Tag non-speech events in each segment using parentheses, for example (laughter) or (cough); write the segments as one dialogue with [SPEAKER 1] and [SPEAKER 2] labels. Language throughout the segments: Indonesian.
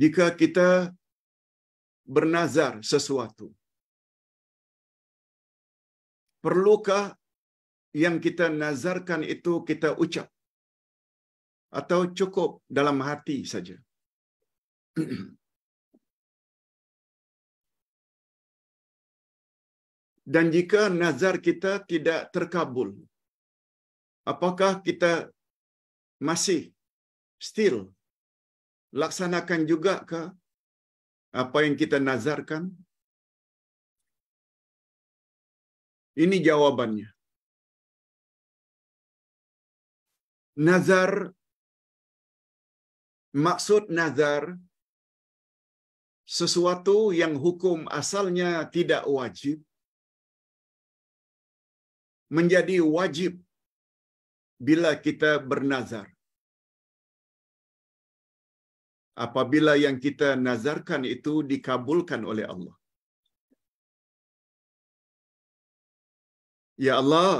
[SPEAKER 1] jika kita bernazar sesuatu? Perlukah yang kita nazarkan itu kita ucap? Atau cukup dalam hati saja? (clears throat) Dan jika nazar kita tidak terkabul, apakah kita masih still Laksanakan juga ke apa yang kita nazarkan?
[SPEAKER 2] Ini jawabannya.
[SPEAKER 1] Nazar, maksud nazar, sesuatu yang hukum asalnya tidak wajib,
[SPEAKER 2] menjadi wajib
[SPEAKER 1] bila kita bernazar apabila yang kita nazarkan itu dikabulkan oleh Allah. Ya Allah,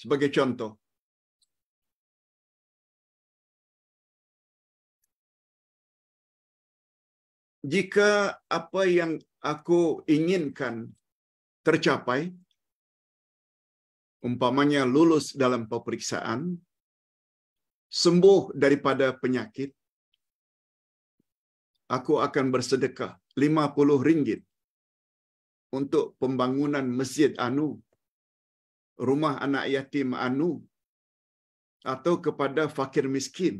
[SPEAKER 1] sebagai contoh, jika apa yang aku inginkan tercapai, umpamanya lulus dalam pemeriksaan, sembuh daripada penyakit, aku akan bersedekah 50 ringgit untuk pembangunan masjid anu, rumah anak yatim anu, atau kepada fakir miskin.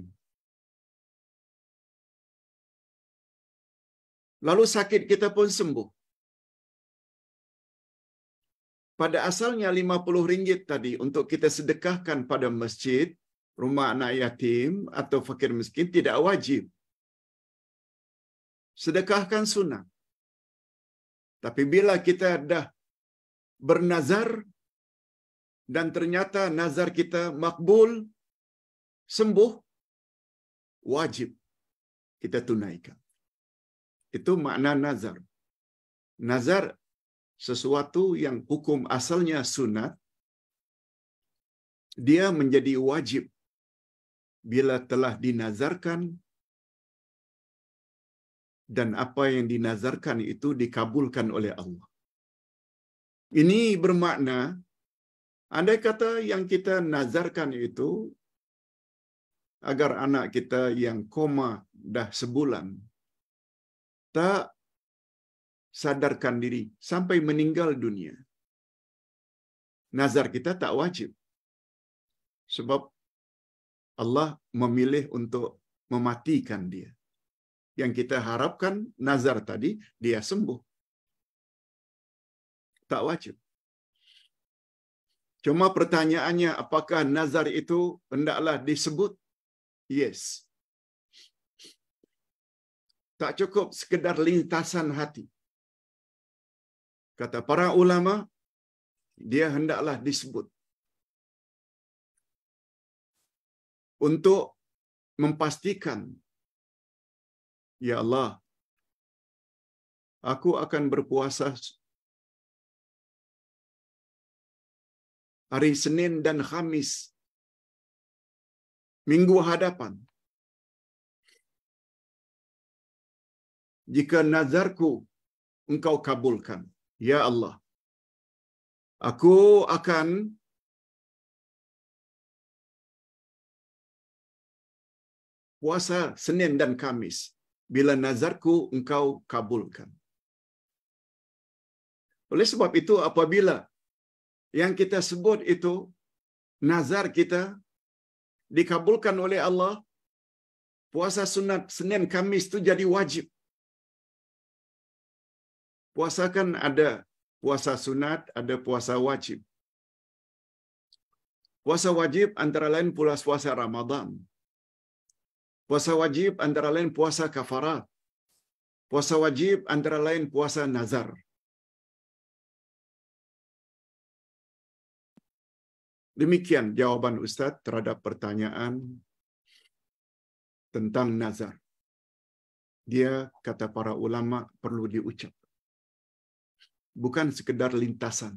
[SPEAKER 1] Lalu sakit kita pun sembuh. Pada asalnya 50 ringgit tadi untuk kita sedekahkan pada masjid, rumah anak yatim atau fakir miskin tidak wajib sedekahkan sunnah. Tapi bila kita dah bernazar dan ternyata nazar kita makbul, sembuh, wajib kita tunaikan. Itu makna nazar. Nazar sesuatu yang hukum asalnya sunat, dia menjadi wajib bila telah dinazarkan dan apa yang dinazarkan itu dikabulkan oleh Allah. Ini bermakna andai kata yang kita nazarkan itu agar anak kita yang koma dah sebulan tak sadarkan diri sampai meninggal dunia. Nazar kita tak wajib. Sebab Allah memilih untuk mematikan dia yang kita harapkan nazar tadi dia sembuh. Tak wajib. Cuma pertanyaannya apakah nazar itu hendaklah disebut? Yes. Tak cukup sekedar lintasan hati. Kata para
[SPEAKER 2] ulama, dia hendaklah disebut. Untuk memastikan Ya Allah, aku akan berpuasa hari Senin dan Kamis minggu hadapan. Jika nazarku engkau kabulkan, ya Allah. Aku akan puasa Senin dan Kamis bila
[SPEAKER 1] nazarku engkau kabulkan. Oleh sebab itu apabila yang kita sebut itu nazar kita dikabulkan oleh Allah, puasa sunat Senin Kamis itu jadi wajib. Puasa kan ada puasa sunat, ada puasa wajib. Puasa wajib antara lain pula puasa Ramadan. Puasa wajib antara lain puasa kafara, Puasa wajib antara lain puasa nazar.
[SPEAKER 2] Demikian jawaban Ustadz terhadap
[SPEAKER 1] pertanyaan tentang nazar. Dia, kata para ulama, perlu diucap. Bukan sekedar
[SPEAKER 2] lintasan,